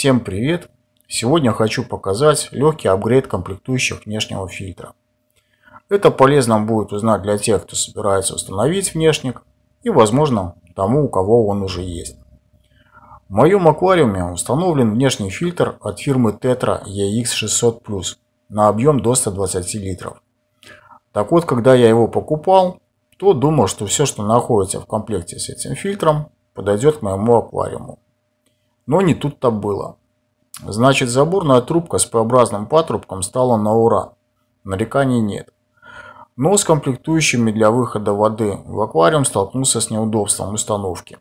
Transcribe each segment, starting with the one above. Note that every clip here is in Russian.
Всем привет! Сегодня хочу показать легкий апгрейд комплектующих внешнего фильтра. Это полезно будет узнать для тех, кто собирается установить внешник и, возможно, тому, у кого он уже есть. В моем аквариуме установлен внешний фильтр от фирмы Tetra EX600+, Plus на объем до 120 литров. Так вот, когда я его покупал, то думал, что все, что находится в комплекте с этим фильтром, подойдет к моему аквариуму. Но не тут-то было. Значит, заборная трубка с П-образным патрубком стала на ура. Нареканий нет. Но с комплектующими для выхода воды в аквариум столкнулся с неудобством установки.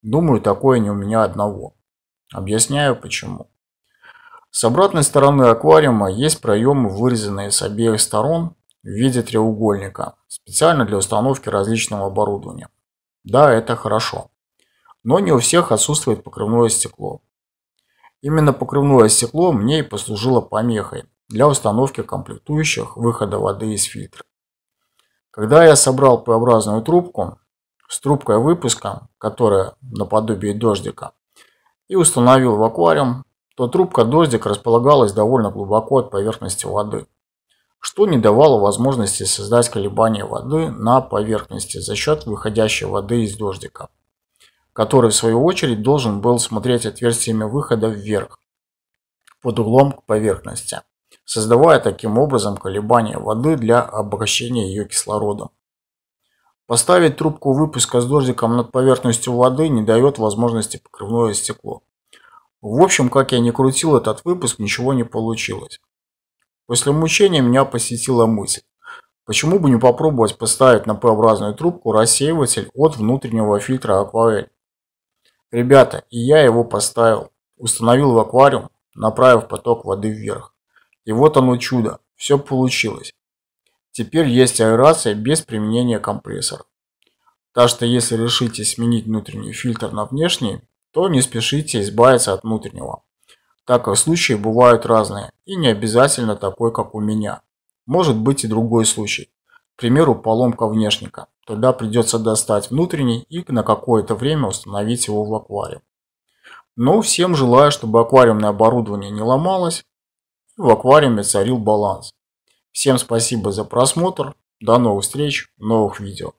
Думаю, такое не у меня одного. Объясняю почему. С обратной стороны аквариума есть проемы, вырезанные с обеих сторон в виде треугольника, специально для установки различного оборудования. Да, это хорошо но не у всех отсутствует покрывное стекло. Именно покрывное стекло мне и послужило помехой для установки комплектующих выхода воды из фильтра. Когда я собрал П-образную трубку с трубкой выпуска, которая наподобие дождика, и установил в аквариум, то трубка дождик располагалась довольно глубоко от поверхности воды, что не давало возможности создать колебания воды на поверхности за счет выходящей воды из дождика который в свою очередь должен был смотреть отверстиями выхода вверх под углом к поверхности, создавая таким образом колебания воды для обогащения ее кислородом. Поставить трубку выпуска с дождиком над поверхностью воды не дает возможности покрывное стекло. В общем, как я не крутил этот выпуск, ничего не получилось. После мучения меня посетила мысль, почему бы не попробовать поставить на П-образную трубку рассеиватель от внутреннего фильтра аквавель. Ребята, и я его поставил. Установил в аквариум, направив поток воды вверх. И вот оно чудо, все получилось. Теперь есть аэрация без применения компрессора. Так что если решите сменить внутренний фильтр на внешний, то не спешите избавиться от внутреннего. Так как случаи бывают разные и не обязательно такой, как у меня. Может быть и другой случай. К примеру, поломка внешника. Тогда придется достать внутренний и на какое-то время установить его в аквариум. Но всем желаю, чтобы аквариумное оборудование не ломалось и в аквариуме царил баланс. Всем спасибо за просмотр. До новых встреч в новых видео.